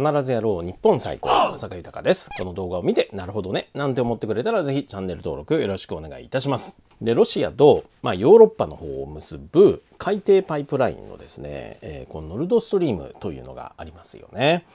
必ずやろう日本最高坂豊です。この動画を見て、なるほどね、なんて思ってくれたらぜひチャンネル登録よろしくお願いいたします。で、ロシアと、まあ、ヨーロッパの方を結ぶ海底パイプラインのですね、えー、このノルドストリームというのがありますよね。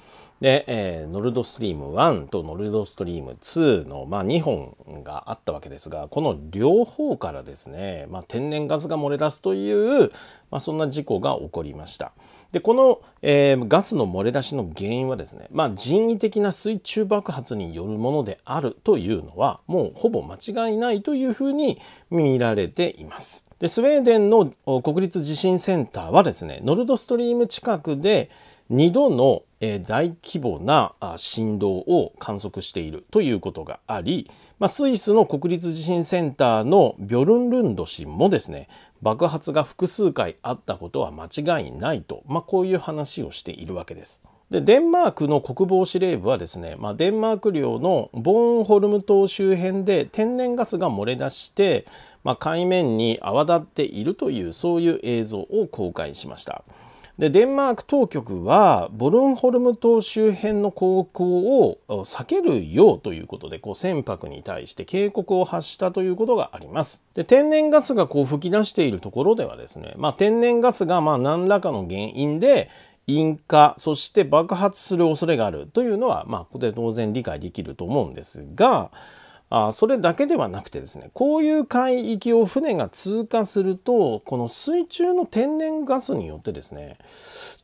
で、えー、ノルドストリーム1とノルドストリーム2の、まあ、2本があったわけですが、この両方からですね、まあ、天然ガスが漏れ出すという、まあ、そんな事故が起こりました。で、この、えー、ガスの漏れ出しの原因はですね、まあ、人為的な水中爆発によるものであるというのは、もうほぼ間違いないというふうに見られています。で、スウェーデンの国立地震センターはですね、ノルドストリーム近くで2度のえ大規模な振動を観測しているということがあり、まあ、スイスの国立地震センターのビョルンルンド氏もですね爆発が複数回あったことは間違いないと、まあ、こういう話をしているわけです。でデンマークの国防司令部はですね、まあ、デンマーク領のボーンホルム島周辺で天然ガスが漏れ出して、ま海面に泡立っているというそういう映像を公開しました。でデンマーク当局はボルンホルム島周辺の航行を避けるようということでこう船舶に対して警告を発したということがあります。で天然ガスがこう噴き出しているところではですね、まあ、天然ガスがまあ何らかの原因で引火そして爆発する恐れがあるというのは、まあ、ここで当然理解できると思うんですが。あそれだけではなくてですねこういう海域を船が通過するとこの水中の天然ガスによってですね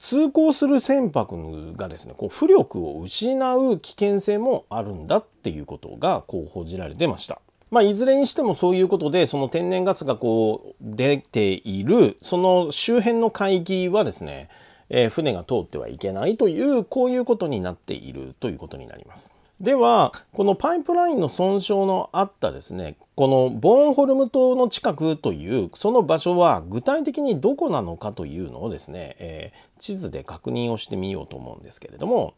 通行する船舶がですねこう浮力を失う危険性もあるんだっていうことがこう報じられてました。まあ、いずれにしてもそういうことでその天然ガスがこう出ているその周辺の海域はですね、えー、船が通ってはいけないというこういうことになっているということになります。ではこのパイプラインの損傷のあったですねこのボーンホルム島の近くというその場所は具体的にどこなのかというのをですね、えー、地図で確認をしてみようと思うんですけれども、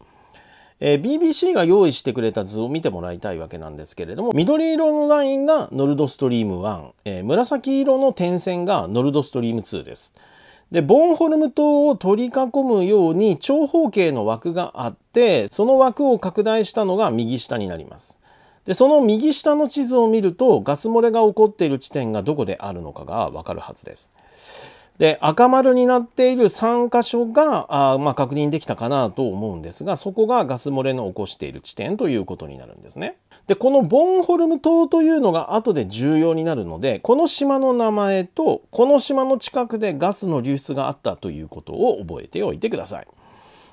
えー、BBC が用意してくれた図を見てもらいたいわけなんですけれども緑色のラインがノルドストリーム1、えー、紫色の点線がノルドストリーム2です。でボンホルム島を取り囲むように長方形の枠があってその枠を拡大したのが右下になります。でその右下の地図を見るとガス漏れが起こっている地点がどこであるのかがわかるはずです。で赤丸になっている3箇所があ、まあ、確認できたかなと思うんですがそこがガス漏れの起こしている地点ということになるんですね。でこのボンホルム島というのが後で重要になるのでこの島の名前とこの島の近くでガスの流出があったということを覚えておいてください。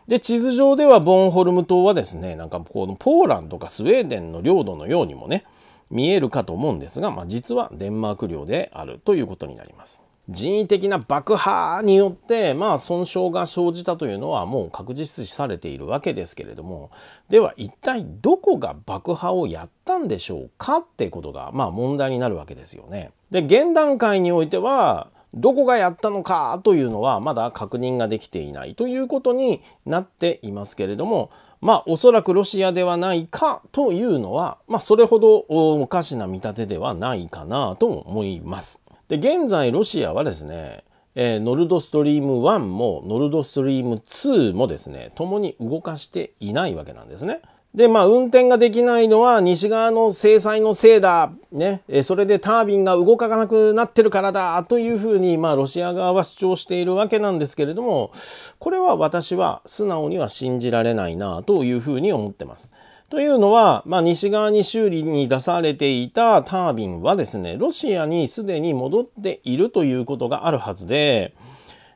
で地図上ではボンホルム島はですねなんかこのポーランドかスウェーデンの領土のようにもね見えるかと思うんですが、まあ、実はデンマーク領であるということになります。人為的な爆破によって、まあ、損傷が生じたというのはもう確実視されているわけですけれどもでは一体どこが爆破をやったんでしょうかってことが、まあ、問題になるわけですよね。で現段階においてはどこがやったのかというのはまだ確認ができていないということになっていますけれどもまあおそらくロシアではないかというのはまあそれほどおかしな見立てではないかなと思います。で現在ロシアはですね、えー、ノルドストリーム1もノルドストリーム2もですね共に動かしていないわけなんですね。でまあ運転ができないのは西側の制裁のせいだ、ね、それでタービンが動かなくなってるからだというふうに、まあ、ロシア側は主張しているわけなんですけれどもこれは私は素直には信じられないなというふうに思ってます。というのは、まあ、西側に修理に出されていたタービンはですね、ロシアにすでに戻っているということがあるはずで、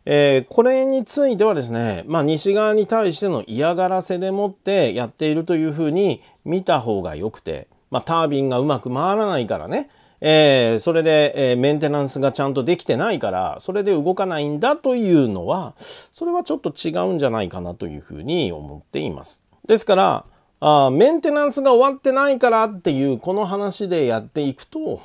えー、これについてはですね、まあ、西側に対しての嫌がらせでもってやっているというふうに見た方がよくて、まあ、タービンがうまく回らないからね、えー、それで、えー、メンテナンスがちゃんとできてないからそれで動かないんだというのはそれはちょっと違うんじゃないかなというふうに思っています。ですからあメンテナンスが終わってないからっていうこの話でやっていくと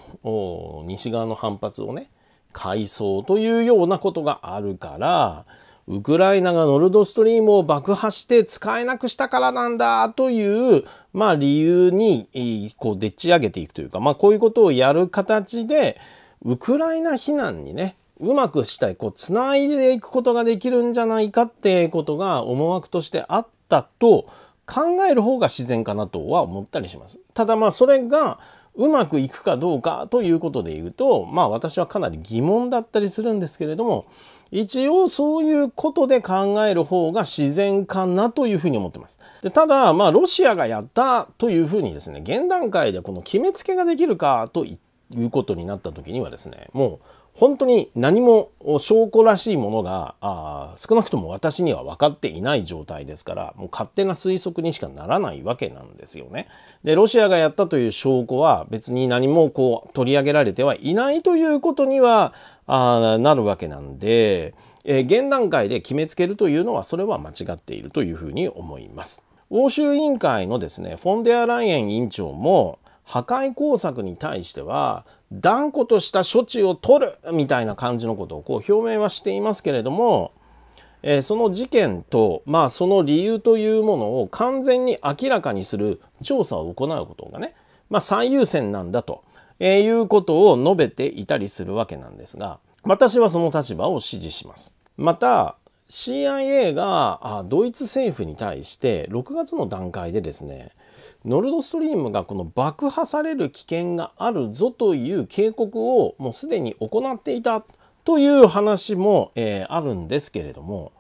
西側の反発をね改装というようなことがあるからウクライナがノルドストリームを爆破して使えなくしたからなんだという、まあ、理由にこうでっち上げていくというか、まあ、こういうことをやる形でウクライナ避難にねうまくしたいこうつないでいくことができるんじゃないかっていうことが思惑としてあったと考える方が自然かなとは思ったりします。ただまあそれがうまくいくかどうかということで言うと、まあ私はかなり疑問だったりするんですけれども、一応そういうことで考える方が自然かなというふうに思ってます。でただ、まあロシアがやったというふうにですね、現段階でこの決めつけができるかということになった時にはですね、もう本当に何も証拠らしいものがあ少なくとも私には分かっていない状態ですからもう勝手な推測にしかならないわけなんですよね。でロシアがやったという証拠は別に何もこう取り上げられてはいないということにはあなるわけなんで、えー、現段階で決めつけるというのはそれは間違っているというふうに思います。欧州委員会のですねフォンデアライエン委員長も破壊工作に対しては断固とした処置を取るみたいな感じのことをこう表明はしていますけれども、えー、その事件と、まあ、その理由というものを完全に明らかにする調査を行うことがね、まあ、最優先なんだと、えー、いうことを述べていたりするわけなんですが私はその立場を支持します。また CIA がドイツ政府に対して6月の段階でですねノルドストリームがこの爆破される危険があるぞという警告をもうすでに行っていたという話も、えー、あるんですけれども、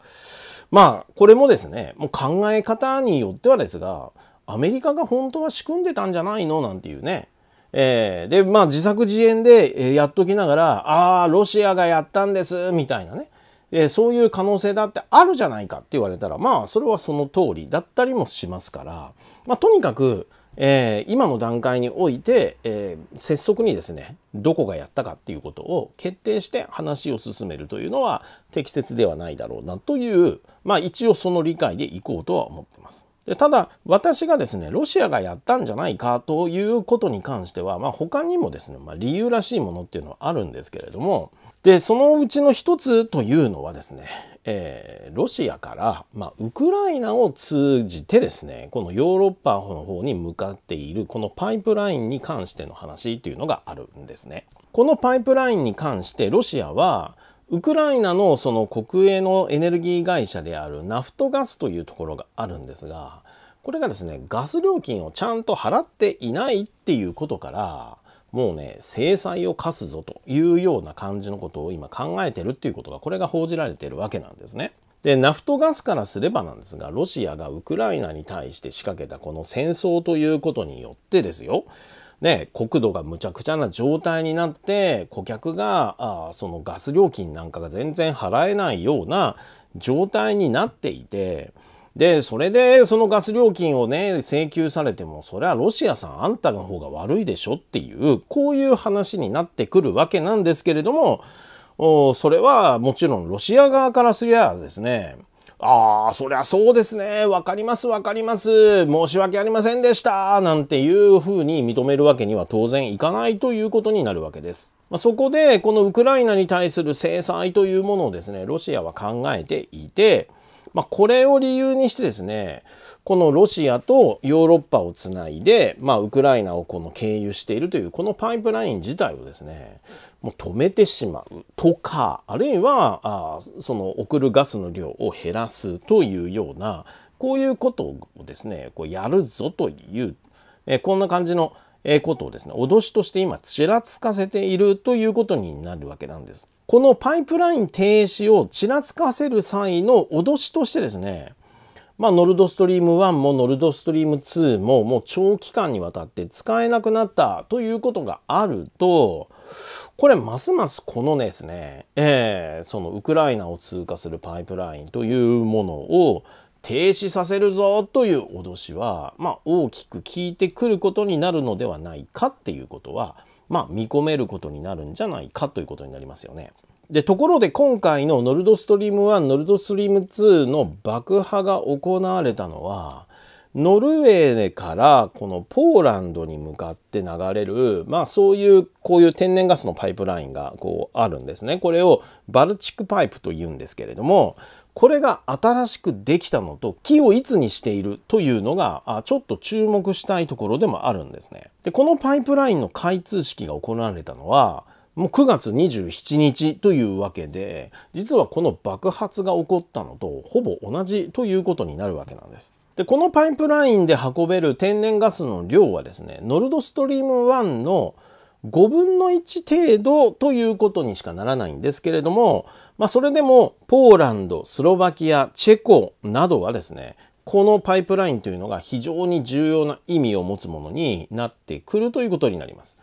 まあ、これもですね、もう考え方によってはですが、アメリカが本当は仕組んでたんじゃないのなんていうね。えー、で、まあ、自作自演でやっときながら、ああ、ロシアがやったんです、みたいなね。えー、そういう可能性だってあるじゃないかって言われたらまあそれはその通りだったりもしますから、まあ、とにかく、えー、今の段階において、えー、拙速にですねどこがやったかっていうことを決定して話を進めるというのは適切ではないだろうなというまあ一応その理解でいこうとは思ってます。でただ私がですねロシアがやったんじゃないかということに関しては、まあ、他にもですね、まあ、理由らしいものっていうのはあるんですけれどもでそのうちの一つというのはですね、えー、ロシアから、まあ、ウクライナを通じてですねこのヨーロッパの方に向かっているこのパイプラインに関しての話というのがあるんですね。このパイプラインに関してロシアはウクライナのその国営のエネルギー会社であるナフトガスというところがあるんですがこれがですねガス料金をちゃんと払っていないっていうことからもうね、制裁を科すぞというような感じのことを今考えてるっていうことが、これが報じられてるわけなんですね。で、ナフトガスからすればなんですが、ロシアがウクライナに対して仕掛けたこの戦争ということによってですよ、ね、国土がむちゃくちゃな状態になって顧客があそのガス料金なんかが全然払えないような状態になっていてで、それでそのガス料金をね、請求されても、それはロシアさんあんたの方が悪いでしょっていう、こういう話になってくるわけなんですけれども、おそれはもちろんロシア側からすりゃですね、ああ、そりゃそうですね。わかります、わかります。申し訳ありませんでした。なんていうふうに認めるわけには当然いかないということになるわけです。まあ、そこで、このウクライナに対する制裁というものをですね、ロシアは考えていて、まあ、これを理由にしてですねこのロシアとヨーロッパをつないで、まあ、ウクライナをこの経由しているというこのパイプライン自体をですねもう止めてしまうとかあるいはあその送るガスの量を減らすというようなこういうことをですねこうやるぞという、えこんな感じのことをですね脅しとして今ちらつかせているということになるわけなんです。このパイプライン停止をちらつかせる際の脅しとしてですね、まあ、ノルドストリーム1もノルドストリーム2ももう長期間にわたって使えなくなったということがあると、これますますこのですね、えー、そのウクライナを通過するパイプラインというものを停止させるぞという脅しは、まあ、大きく効いてくることになるのではないかっていうことは、まあ、見込めることになるんじゃないかということになりますよね。でところで今回のノルドストリーム1ノルドストリーム2の爆破が行われたのはノルウェーからこのポーランドに向かって流れる、まあそういうこういう天然ガスのパイプラインがこうあるんですね。これをバルチックパイプと言うんですけれども、これが新しくできたのと木をいつにしているというのがちょっと注目したいところでもあるんですね。でこのパイプラインの開通式が行われたのはもう9月27日というわけで実はこの爆発が起こったのとほぼ同じということになるわけなんです。でこのパイプラインで運べる天然ガスの量はですねノルドストリーム1の5分の1程度ということにしかならないんですけれども、まあ、それでもポーランドスロバキアチェコなどはですねこのパイプラインというのが非常に重要な意味を持つものになってくるということになります。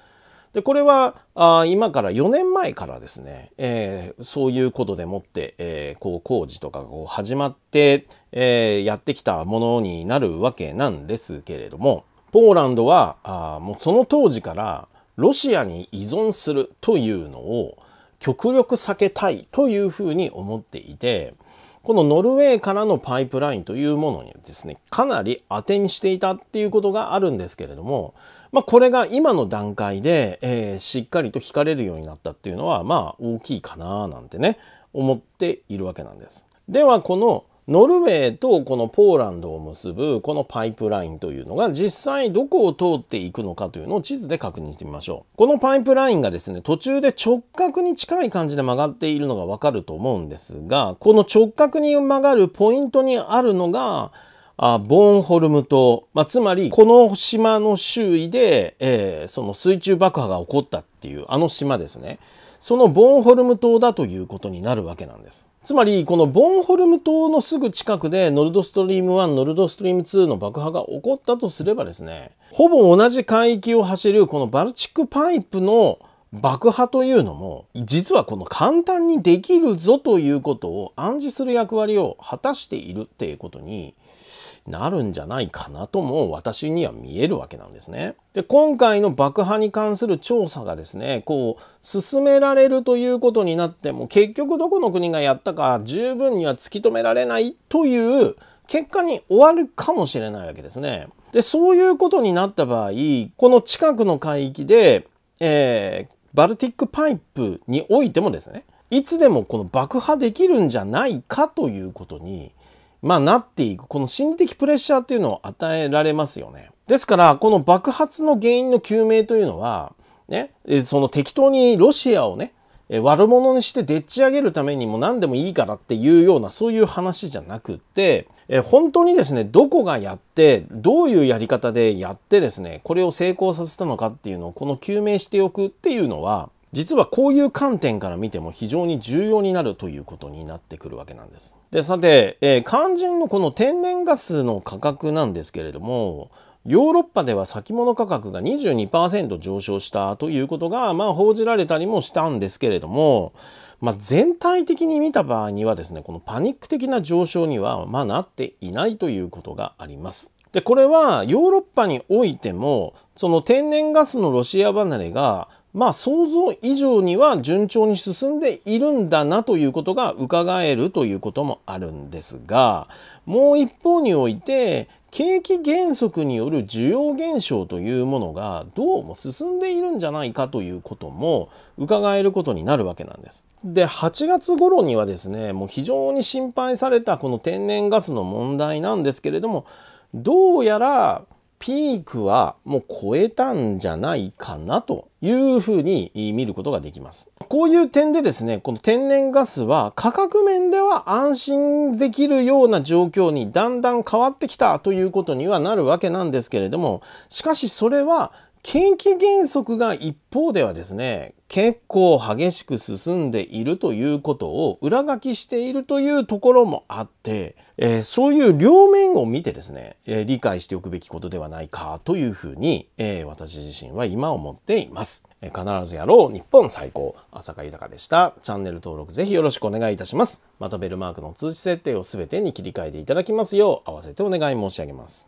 でこれはあ今から4年前からですね、えー、そういうことでもって、えー、こう工事とかこう始まって、えー、やってきたものになるわけなんですけれどもポーランドはあもうその当時からロシアに依存するというのを極力避けたいというふうに思っていてこのノルウェーからのパイプラインというものにですねかなり当てにしていたっていうことがあるんですけれども、まあ、これが今の段階で、えー、しっかりと引かれるようになったっていうのはまあ大きいかななんてね思っているわけなんです。ではこのノルウェーとこのポーランドを結ぶこのパイプラインというのが実際どこを通っていくのかというのを地図で確認してみましょう。このパイプラインがですね、途中で直角に近い感じで曲がっているのがわかると思うんですが、この直角に曲がるポイントにあるのが、あボーンホルム島、まあ、つまりこの島の周囲で、えー、その水中爆破が起こったっていうあの島ですねそのボーンホルム島だということになるわけなんです。つまりこのボーンホルム島のすぐ近くでノルドストリーム1ノルドストリーム2の爆破が起こったとすればですねほぼ同じ海域を走るこのバルチックパイプの爆破というのも実はこの簡単にできるぞということを暗示する役割を果たしているっていうことになるんじゃないかなとも私には見えるわけなんですね。で今回の爆破に関する調査がですねこう進められるということになっても結局どこの国がやったか十分には突き止められないという結果に終わるかもしれないわけですね。でそういうことになった場合この近くの海域で、えー、バルティックパイプにおいてもですねいつでもこの爆破できるんじゃないかということにまあ、なっていく、この心理的プレッシャーっていうのを与えられますよね。ですから、この爆発の原因の究明というのは、ね、その適当にロシアをね、悪者にしてでっち上げるためにも何でもいいからっていうようなそういう話じゃなくってえ本当にですねどこがやってどういうやり方でやってですねこれを成功させたのかっていうのをこの究明しておくっていうのは実はこういう観点から見ても非常に重要になるということになってくるわけなんです。でさて、えー、肝心のこの天然ガスの価格なんですけれどもヨーロッパでは先物価格が22%上昇したということが、まあ、報じられたりもしたんですけれども、まあ、全体的に見た場合にはですねこのパニック的な上昇には、まあ、なっていないということがあります。でこれはヨーロッパにおいてもその天然ガスのロシア離れがまあ想像以上には順調に進んでいるんだなということが伺えるということもあるんですがもう一方において景気減速による需要減少というものがどうも進んでいるんじゃないかということも伺えることになるわけなんです。で8月頃にはですねもう非常に心配されたこの天然ガスの問題なんですけれどもどうやらピークはもう超えたんじゃないかなというふうに見ることができます。こういう点でですね、この天然ガスは価格面では安心できるような状況にだんだん変わってきたということにはなるわけなんですけれども、しかしそれは景気減速が一方ではですね結構激しく進んでいるということを裏書きしているというところもあって、えー、そういう両面を見てですね、えー、理解しておくべきことではないかというふうに、えー、私自身は今思っています、え必ずやろう日本最高朝香豊でしたチャンネル登録ぜひよろしくお願いいたしますまたベルマークの通知設定をすべてに切り替えていただきますよう合わせてお願い申し上げます